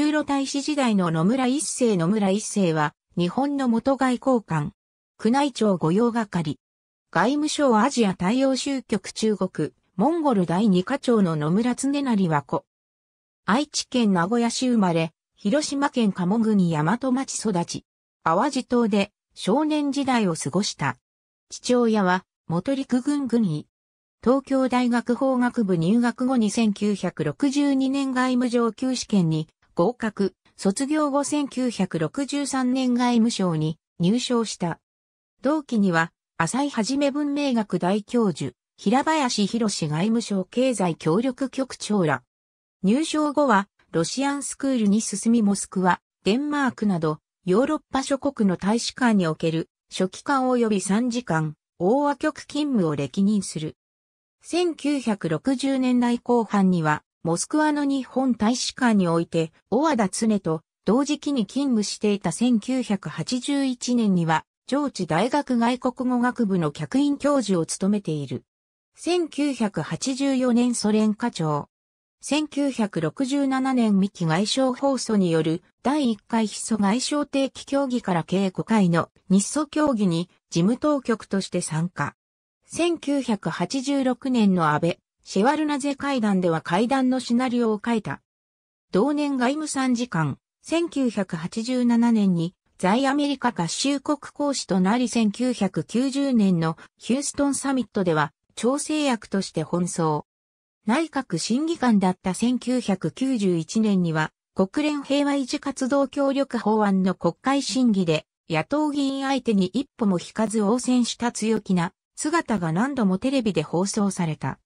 中路大使時代の野村一世野村一世は、日本の元外交官。宮内庁御用係。外務省アジア大洋州局中国、モンゴル第二課長の野村常成は子。愛知県名古屋市生まれ、広島県鴨国大和町育ち。淡路島で少年時代を過ごした。父親は元陸軍軍医。東京大学法学部入学後に1962年外務上級試験に合格、卒業後1963年外務省に入省した。同期には、浅井はじめ文明学大教授、平林博外務省経済協力局長ら。入省後は、ロシアンスクールに進みモスクワ、デンマークなど、ヨーロッパ諸国の大使館における、書記官及び3時間、大和局勤務を歴任する。1960年代後半には、モスクワの日本大使館において、小和田常と同時期に勤務していた1981年には、上智大学外国語学部の客員教授を務めている。1984年ソ連課長。1967年三木外相放送による第1回ヒ素外相定期協議から計5回の日ソ協議に事務当局として参加。1986年の安倍シェワルナゼ会談では会談のシナリオを書いた。同年外務参事官、1987年に在アメリカ合衆国公使となり1990年のヒューストンサミットでは調整役として奔走。内閣審議官だった1991年には国連平和維持活動協力法案の国会審議で野党議員相手に一歩も引かず応戦した強気な姿が何度もテレビで放送された。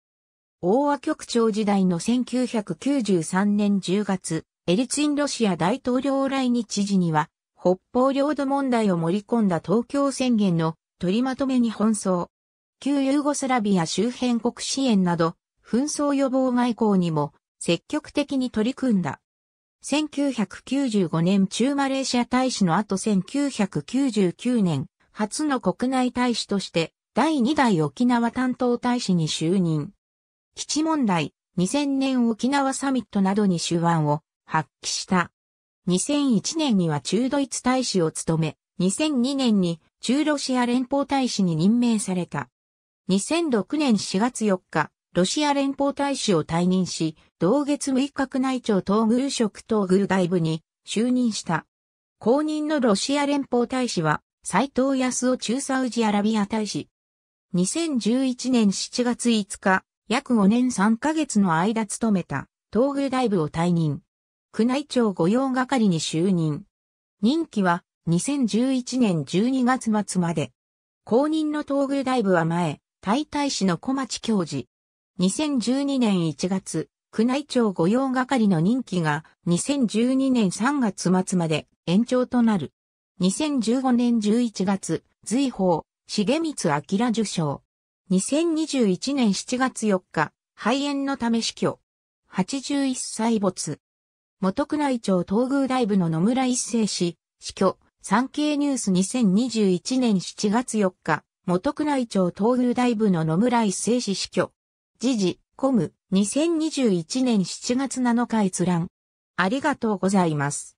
大和局長時代の1993年10月、エリツィンロシア大統領来日時には、北方領土問題を盛り込んだ東京宣言の取りまとめに奔走。旧ユーゴスラビア周辺国支援など、紛争予防外交にも積極的に取り組んだ。1995年中マレーシア大使の後1999年、初の国内大使として第2代沖縄担当大使に就任。基地問題、2000年沖縄サミットなどに手腕を発揮した。2001年には中ドイツ大使を務め、2002年に中ロシア連邦大使に任命された。2006年4月4日、ロシア連邦大使を退任し、同月6日宮内庁東宮職東宮大部に就任した。後任のロシア連邦大使は、斎藤康夫中サウジアラビア大使。2011年7月5日、約5年3ヶ月の間勤めた東宮大部を退任。宮内庁御用係に就任。任期は2011年12月末まで。公認の東宮大部は前、大体市の小町教授。2012年1月、宮内庁御用係の任期が2012年3月末まで延長となる。2015年11月、随法、重光明受賞。2021年7月4日、肺炎のため死去。81歳没。元宮内庁東宮大部の野村一世氏、死去。産経ニュース2021年7月4日、元宮内庁東宮大部の野村一世氏死去。時事、コム、2021年7月7日閲覧。ありがとうございます。